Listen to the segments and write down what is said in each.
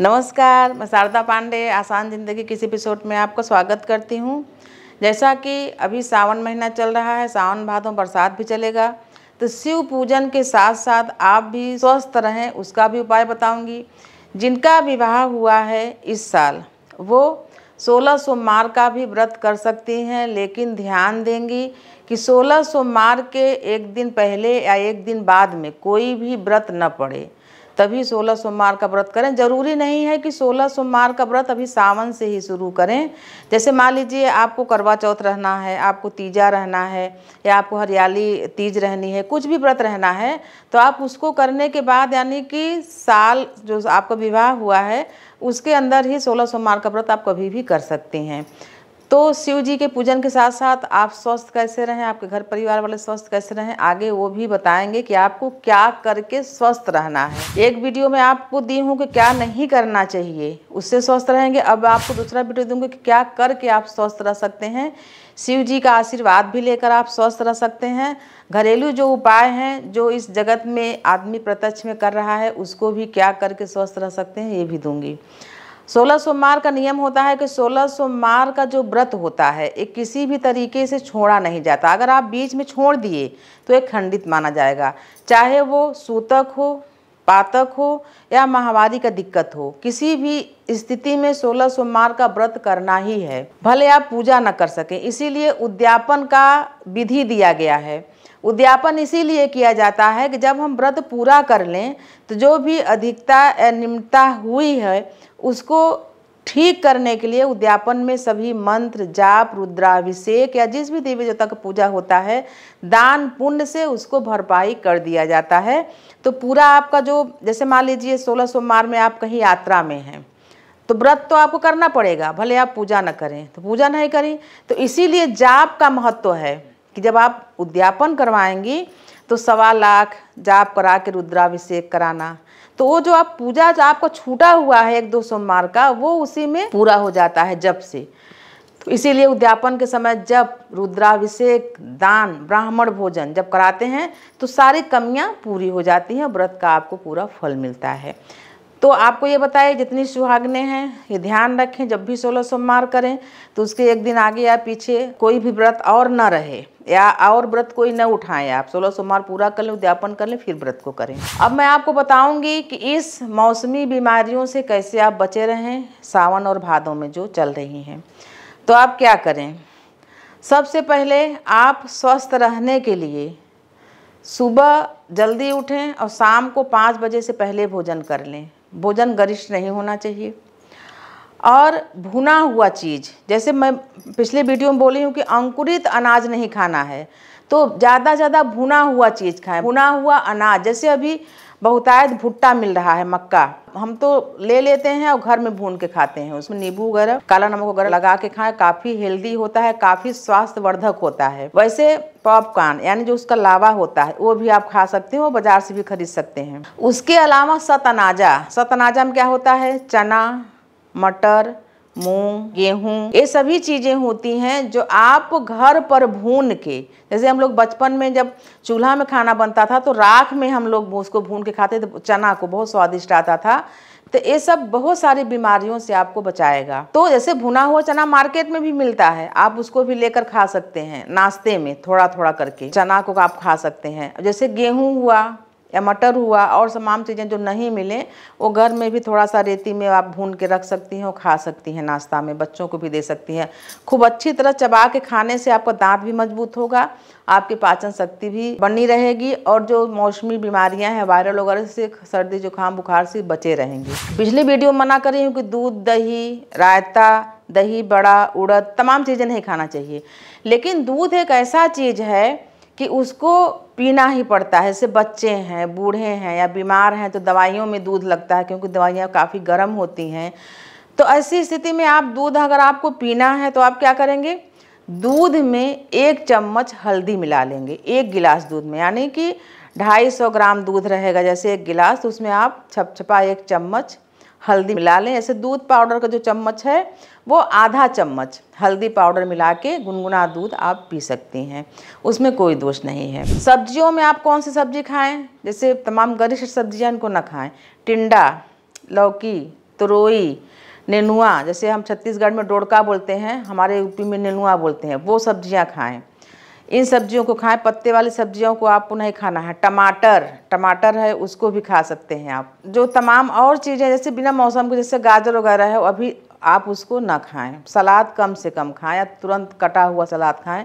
नमस्कार मैं शारदा पांडे आसान ज़िंदगी किस एपिसोड में आपका स्वागत करती हूँ जैसा कि अभी सावन महीना चल रहा है सावन भादों बरसात भी चलेगा तो शिव पूजन के साथ साथ आप भी स्वस्थ रहें उसका भी उपाय बताऊंगी जिनका विवाह हुआ है इस साल वो सोलह सोमवार का भी व्रत कर सकती हैं लेकिन ध्यान देंगी कि सोलह सोमवार के एक दिन पहले या एक दिन बाद में कोई भी व्रत न पड़े तभी सोलह सोमवार का व्रत करें जरूरी नहीं है कि सोलह सोमवार का व्रत अभी सावन से ही शुरू करें जैसे मान लीजिए आपको करवा चौथ रहना है आपको तीजा रहना है या आपको हरियाली तीज रहनी है कुछ भी व्रत रहना है तो आप उसको करने के बाद यानी कि साल जो आपका विवाह हुआ है उसके अंदर ही सोलह सोमवार का व्रत आप कभी भी कर सकते हैं तो शिव जी के पूजन के साथ साथ आप स्वस्थ कैसे रहें आपके घर परिवार वाले स्वस्थ कैसे रहें आगे वो भी बताएंगे कि आपको क्या करके स्वस्थ रहना है एक वीडियो में आपको दी हूँ कि क्या नहीं करना चाहिए उससे स्वस्थ रहेंगे अब आपको दूसरा वीडियो दूंगी कि क्या करके आप स्वस्थ रह सकते हैं शिव जी का आशीर्वाद भी लेकर आप स्वस्थ रह सकते हैं घरेलू जो उपाय हैं जो इस जगत में आदमी प्रत्यक्ष में कर रहा है उसको भी क्या करके स्वस्थ रह सकते हैं ये भी दूंगी सोलह सोमवार का नियम होता है कि सोलह सोमवार का जो व्रत होता है ये किसी भी तरीके से छोड़ा नहीं जाता अगर आप बीच में छोड़ दिए तो एक खंडित माना जाएगा चाहे वो सूतक हो पातक हो या महामारी का दिक्कत हो किसी भी स्थिति में सोलह सोमवार का व्रत करना ही है भले आप पूजा न कर सकें इसीलिए उद्यापन का विधि दिया गया है उद्यापन इसीलिए किया जाता है कि जब हम व्रत पूरा कर लें तो जो भी अधिकता निम्नता हुई है उसको ठीक करने के लिए उद्यापन में सभी मंत्र जाप रुद्राभिषेक या जिस भी देवी देवता का पूजा होता है दान पुण्य से उसको भरपाई कर दिया जाता है तो पूरा आपका जो जैसे मान लीजिए सोलह सोमवार में आप कहीं यात्रा में हैं तो व्रत तो आपको करना पड़ेगा भले आप पूजा ना करें तो पूजा नहीं करें तो इसीलिए जाप का महत्व है कि जब आप उद्यापन करवाएंगी तो सवा लाख जाप करा के रुद्राभिषेक कराना तो वो जो आप पूजा जो आपको छूटा हुआ है एक दो सोमवार का वो उसी में पूरा हो जाता है जब से तो इसीलिए उद्यापन के समय जब रुद्राभिषेक दान ब्राह्मण भोजन जब कराते हैं तो सारी कमियां पूरी हो जाती हैं व्रत का आपको पूरा फल मिलता है तो आपको ये बताए जितनी सुहागने हैं ये ध्यान रखें जब भी सोलह सोमवार करें तो उसके एक दिन आगे या पीछे कोई भी व्रत और ना रहे या और व्रत कोई न उठाएं आप सोलह सोमवार पूरा कर लें उद्यापन कर लें फिर व्रत को करें अब मैं आपको बताऊंगी कि इस मौसमी बीमारियों से कैसे आप बचे रहें सावन और भादों में जो चल रही हैं तो आप क्या करें सबसे पहले आप स्वस्थ रहने के लिए सुबह जल्दी उठें और शाम को पाँच बजे से पहले भोजन कर लें भोजन गरिष्ठ नहीं होना चाहिए और भुना हुआ चीज़ जैसे मैं पिछले वीडियो में बोली हूँ कि अंकुरित अनाज नहीं खाना है तो ज़्यादा ज़्यादा भुना हुआ चीज़ खाएं भुना हुआ अनाज जैसे अभी बहुतायत भुट्टा मिल रहा है मक्का हम तो ले लेते हैं और घर में भून के खाते हैं उसमें नींबू वगैरह काला नमक वगैरह लगा के खाएं काफ़ी हेल्दी होता है काफ़ी स्वास्थ्य वर्धक होता है वैसे पॉपकॉर्न यानी जो उसका लावा होता है वो भी आप खा सकते हो बाजार से भी खरीद सकते हैं उसके अलावा सतनाजा सतनाजा में क्या होता है चना मटर मूंग गेहूं ये सभी चीज़ें होती हैं जो आप घर पर भून के जैसे हम लोग बचपन में जब चूल्हा में खाना बनता था तो राख में हम लोग उसको भून के खाते थे चना को बहुत स्वादिष्ट आता था तो ये सब बहुत सारी बीमारियों से आपको बचाएगा तो जैसे भुना हुआ चना मार्केट में भी मिलता है आप उसको भी लेकर खा सकते हैं नाश्ते में थोड़ा थोड़ा करके चना को आप खा सकते हैं जैसे गेहूँ हुआ या मटर हुआ और तमाम चीज़ें जो नहीं मिलें वो घर में भी थोड़ा सा रेती में आप भून के रख सकती हैं और खा सकती हैं नाश्ता में बच्चों को भी दे सकती हैं खूब अच्छी तरह चबा के खाने से आपका दांत भी मजबूत होगा आपकी पाचन शक्ति भी बनी रहेगी और जो मौसमी बीमारियां हैं वायरल वगैरह से सर्दी जुकाम बुखार से बचे रहेंगे पिछली वीडियो में मना कर रही हूँ कि दूध दही रायता दही बड़ा उड़द तमाम चीज़ें नहीं खाना चाहिए लेकिन दूध एक ऐसा चीज़ है कि उसको पीना ही पड़ता है जैसे बच्चे हैं बूढ़े हैं या बीमार हैं तो दवाइयों में दूध लगता है क्योंकि दवाइयाँ काफ़ी गर्म होती हैं तो ऐसी स्थिति में आप दूध अगर आपको पीना है तो आप क्या करेंगे दूध में एक चम्मच हल्दी मिला लेंगे एक गिलास दूध में यानी कि ढाई सौ ग्राम दूध रहेगा जैसे एक गिलास तो उसमें आप छपछपा एक चम्मच हल्दी मिला लें ऐसे दूध पाउडर का जो चम्मच है वो आधा चम्मच हल्दी पाउडर मिला के गुनगुना दूध आप पी सकते हैं उसमें कोई दोष नहीं है सब्जियों में आप कौन सी सब्जी खाएं जैसे तमाम गरिष्ठ सब्जियां इनको ना खाएं टिंडा लौकी तरोई नेनुआ जैसे हम छत्तीसगढ़ में डोड़का बोलते हैं हमारे यूपी में नेनुआ बोलते हैं वो सब्जियाँ खाएँ इन सब्जियों को खाएं पत्ते वाली सब्जियों को आपको नहीं खाना है टमाटर टमाटर है उसको भी खा सकते हैं आप जो तमाम और चीज़ें जैसे बिना मौसम के जैसे गाजर वगैरह है अभी आप उसको ना खाएं सलाद कम से कम खाएं या तुरंत कटा हुआ सलाद खाएं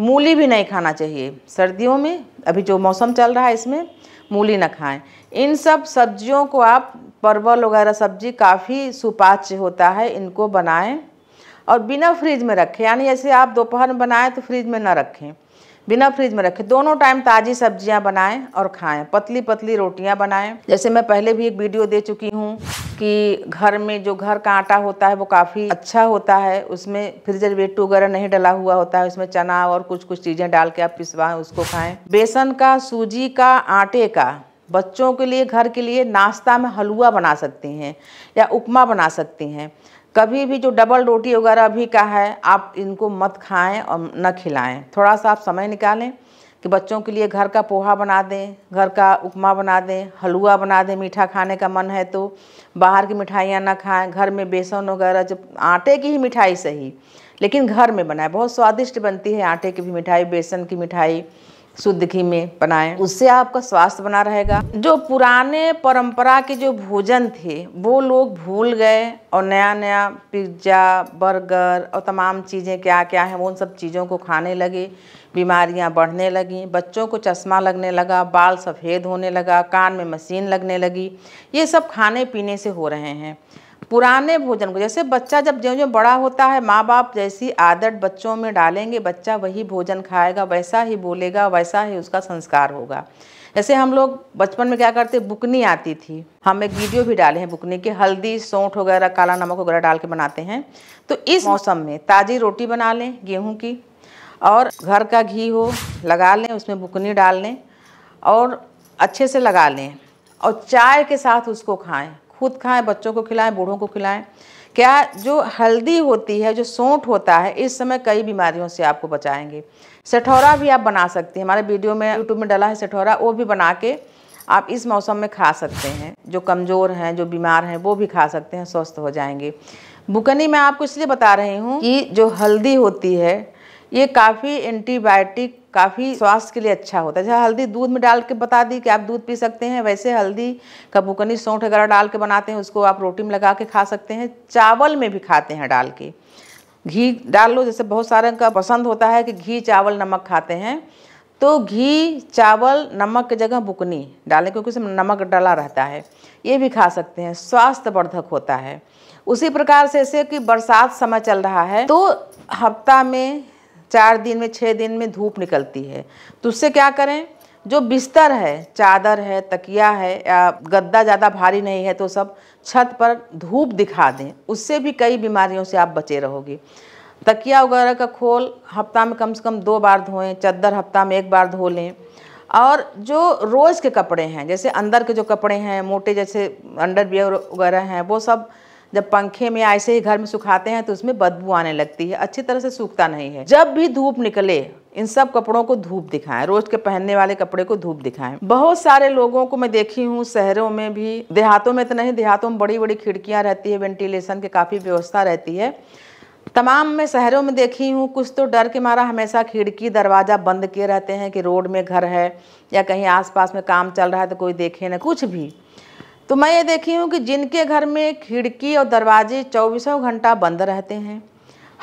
मूली भी नहीं खाना चाहिए सर्दियों में अभी जो मौसम चल रहा है इसमें मूली ना खाएं इन सब सब्जियों को आप परवल वगैरह सब्जी काफ़ी सुपाच्य होता है इनको बनाएं और बिना फ्रिज में रखें यानी ऐसे आप दोपहर में बनाएं तो फ्रिज में ना रखें बिना फ्रिज में रखें दोनों टाइम ताज़ी सब्जियां बनाएं और खाएं पतली पतली रोटियां बनाएं जैसे मैं पहले भी एक वीडियो दे चुकी हूँ कि घर में जो घर का आटा होता है वो काफ़ी अच्छा होता है उसमें फ्रिजरवेट वगैरह नहीं डला हुआ होता है उसमें चना और कुछ कुछ चीज़ें डाल के आप पिसवाएं उसको खाएँ बेसन का सूजी का आटे का बच्चों के लिए घर के लिए नाश्ता में हलवा बना सकती हैं या उपमा बना सकती हैं कभी भी जो डबल रोटी वगैरह अभी का है आप इनको मत खाएं और न खिलाएं थोड़ा सा आप समय निकालें कि बच्चों के लिए घर का पोहा बना दें घर का उपमा बना दें हलवा बना दें मीठा खाने का मन है तो बाहर की मिठाइयाँ ना खाएं घर में बेसन वगैरह जब आटे की ही मिठाई सही लेकिन घर में बनाए बहुत स्वादिष्ट बनती है आटे की भी मिठाई बेसन की मिठाई शुद्ध घी में बनाएं उससे आपका स्वास्थ्य बना रहेगा जो पुराने परंपरा के जो भोजन थे वो लोग भूल गए और नया नया पिज्ज़ा बर्गर और तमाम चीज़ें क्या क्या हैं वो उन सब चीज़ों को खाने लगे बीमारियां बढ़ने लगी बच्चों को चश्मा लगने लगा बाल सफ़ेद होने लगा कान में मशीन लगने लगी ये सब खाने पीने से हो रहे हैं पुराने भोजन को जैसे बच्चा जब ज्यों ज्यों बड़ा होता है माँ बाप जैसी आदत बच्चों में डालेंगे बच्चा वही भोजन खाएगा वैसा ही बोलेगा वैसा ही उसका संस्कार होगा जैसे हम लोग बचपन में क्या करते बुकनी आती थी हम एक वीडियो भी डाले हैं बुकनी के हल्दी सौंठ वगैरह काला नमक वगैरह डाल के बनाते हैं तो इस मौसम में ताज़ी रोटी बना लें गेहूँ की और घर का घी हो लगा लें उसमें बुकनी डाल लें और अच्छे से लगा लें और चाय के साथ उसको खाएं खुद खाएं बच्चों को खिलाएं बूढ़ों को खिलाएं क्या जो हल्दी होती है जो सोंठ होता है इस समय कई बीमारियों से आपको बचाएंगे सठौरा भी आप बना सकते हैं हमारे वीडियो में यूट्यूब में डाला है सठौरा वो भी बना के आप इस मौसम में खा सकते हैं जो कमज़ोर हैं जो बीमार हैं वो भी खा सकते हैं स्वस्थ हो जाएंगे बुकनी मैं आपको इसलिए बता रही हूँ कि जो हल्दी होती है ये काफ़ी एंटीबायोटिक काफ़ी स्वास्थ्य के लिए अच्छा होता है जैसे हल्दी दूध में डाल के बता दी कि आप दूध पी सकते हैं वैसे हल्दी का बुकनी सौंठ वगैरह डाल के बनाते हैं उसको आप रोटी में लगा के खा सकते हैं चावल में भी खाते हैं डाल के घी डाल लो जैसे बहुत सारे का पसंद होता है कि घी चावल नमक खाते हैं तो घी चावल नमक की जगह बुकनी डालें क्योंकि उसमें नमक डाला रहता है ये भी खा सकते हैं स्वास्थ्य वर्धक होता है उसी प्रकार से ऐसे कि बरसात समय चल रहा है तो हफ्ता में चार दिन में छः दिन में धूप निकलती है तो उससे क्या करें जो बिस्तर है चादर है तकिया है या गद्दा ज़्यादा भारी नहीं है तो सब छत पर धूप दिखा दें उससे भी कई बीमारियों से आप बचे रहोगे तकिया वगैरह का खोल हफ्ता में कम से कम दो बार धोएं चद्दर हफ्ता में एक बार धो लें और जो रोज़ के कपड़े हैं जैसे अंदर के जो कपड़े हैं मोटे जैसे अंडरवियर वगैरह हैं वो सब जब पंखे में ऐसे ही घर में सुखाते हैं तो उसमें बदबू आने लगती है अच्छी तरह से सूखता नहीं है जब भी धूप निकले इन सब कपड़ों को धूप दिखाएं रोज के पहनने वाले कपड़े को धूप दिखाएं बहुत सारे लोगों को मैं देखी हूँ शहरों में भी देहातों में तो नहीं देहातों में बड़ी बड़ी खिड़कियाँ रहती है वेंटिलेशन की काफ़ी व्यवस्था रहती है तमाम मैं शहरों में देखी हूँ कुछ तो डर के मारा हमेशा खिड़की दरवाज़ा बंद किए रहते हैं कि रोड में घर है या कहीं आसपास में काम चल रहा है तो कोई देखे ना कुछ भी तो मैं ये देखी हूँ कि जिनके घर में खिड़की और दरवाजे चौबीसों घंटा बंद रहते हैं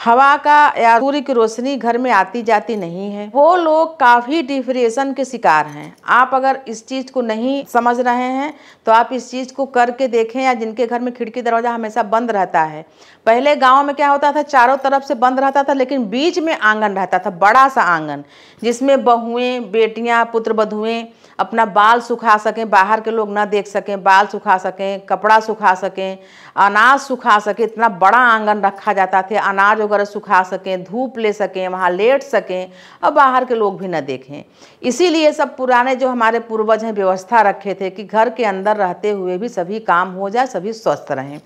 हवा का या सूर्य की रोशनी घर में आती जाती नहीं है वो लोग काफ़ी डिफ्रेशन के शिकार हैं आप अगर इस चीज़ को नहीं समझ रहे हैं तो आप इस चीज़ को करके देखें या जिनके घर में खिड़की दरवाज़ा हमेशा बंद रहता है पहले गांव में क्या होता था चारों तरफ से बंद रहता था लेकिन बीच में आंगन रहता था बड़ा सा आंगन जिसमें बहुएँ बेटियाँ पुत्र बधुएँ अपना बाल सुखा सकें बाहर के लोग ना देख सकें बाल सुखा सकें कपड़ा सुखा सकें अनाज सुखा सकें इतना बड़ा आंगन रखा जाता था अनाज वगैरह सुखा सकें धूप ले सकें वहाँ लेट सकें और बाहर के लोग भी न देखें इसीलिए सब पुराने जो हमारे पूर्वज हैं व्यवस्था रखे थे कि घर के अंदर रहते हुए भी सभी काम हो जाए सभी स्वस्थ रहें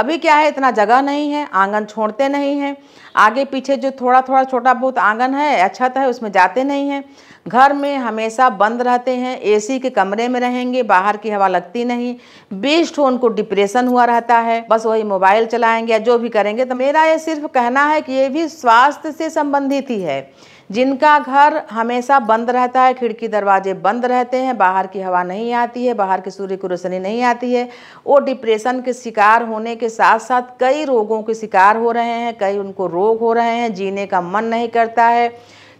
अभी क्या है इतना जगह नहीं है आंगन छोड़ते नहीं हैं आगे पीछे जो थोड़ा थोड़ा छोटा बहुत आंगन है अच्छा है उसमें जाते नहीं हैं घर में हमेशा बंद रहते हैं एसी के कमरे में रहेंगे बाहर की हवा लगती नहीं बेस्ट उनको डिप्रेशन हुआ रहता है बस वही मोबाइल चलाएंगे या जो भी करेंगे तो मेरा ये सिर्फ कहना कहना है कि ये भी स्वास्थ्य से संबंधित ही है जिनका घर हमेशा बंद रहता है खिड़की दरवाजे बंद रहते हैं बाहर की हवा नहीं आती है बाहर के सूर्य की रोशनी नहीं आती है वो डिप्रेशन के शिकार होने के साथ साथ कई रोगों के शिकार हो रहे हैं कई उनको रोग हो रहे हैं जीने का मन नहीं करता है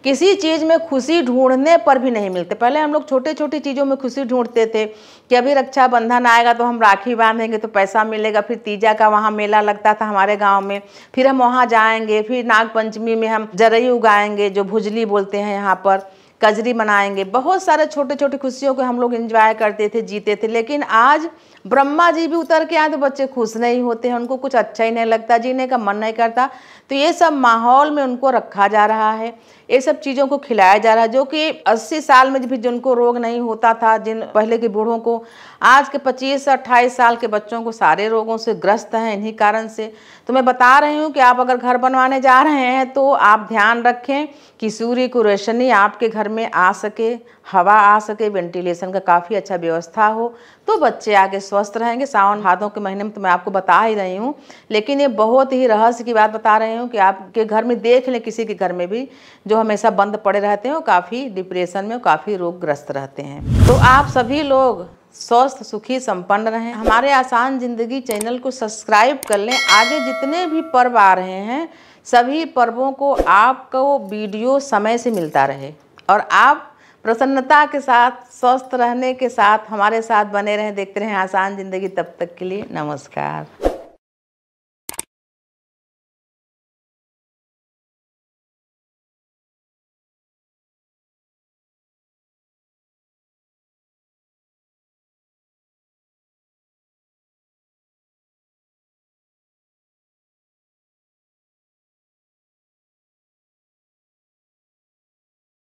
किसी चीज़ में खुशी ढूंढने पर भी नहीं मिलते पहले हम लोग छोटे छोटी चीज़ों में खुशी ढूंढते थे कि अभी रक्षाबंधन आएगा तो हम राखी बांधेंगे तो पैसा मिलेगा फिर तीजा का वहाँ मेला लगता था हमारे गाँव में फिर हम वहाँ जाएंगे फिर नागपंचमी में हम जरई उगाएंगे जो भुजली बोलते हैं यहाँ पर कजरी मनाएंगे बहुत सारे छोटे छोटे खुशियों को हम लोग इंजॉय करते थे जीते थे लेकिन आज ब्रह्मा जी भी उतर के आए तो बच्चे खुश नहीं होते हैं उनको कुछ अच्छा ही नहीं लगता जीने का मन नहीं करता तो ये सब माहौल में उनको रखा जा रहा है ये सब चीज़ों को खिलाया जा रहा है जो कि अस्सी साल में भी जिनको रोग नहीं होता था जिन पहले के बूढ़ों को आज के 25 से 28 साल के बच्चों को सारे रोगों से ग्रस्त हैं इन्हीं कारण से तो मैं बता रही हूँ कि आप अगर घर बनवाने जा रहे हैं तो आप ध्यान रखें कि सूर्य को रोशनी आपके घर में आ सके हवा आ सके वेंटिलेशन का काफ़ी अच्छा व्यवस्था हो तो बच्चे आगे स्वस्थ रहेंगे सावन भादों के महीने में तो मैं आपको बता ही रही हूँ लेकिन ये बहुत ही रहस्य की बात बता रही हूँ कि आपके घर में देख लें किसी के घर में भी जो हमेशा बंद पड़े रहते हैं वो काफ़ी डिप्रेशन में काफ़ी रोगग्रस्त रहते हैं तो आप सभी लोग स्वस्थ सुखी संपन्न रहें हमारे आसान जिंदगी चैनल को सब्सक्राइब कर लें आगे जितने भी पर्व आ रहे हैं सभी पर्वों को आपको वीडियो समय से मिलता रहे और आप प्रसन्नता के साथ स्वस्थ रहने के साथ हमारे साथ बने रहें देखते रहें आसान ज़िंदगी तब तक के लिए नमस्कार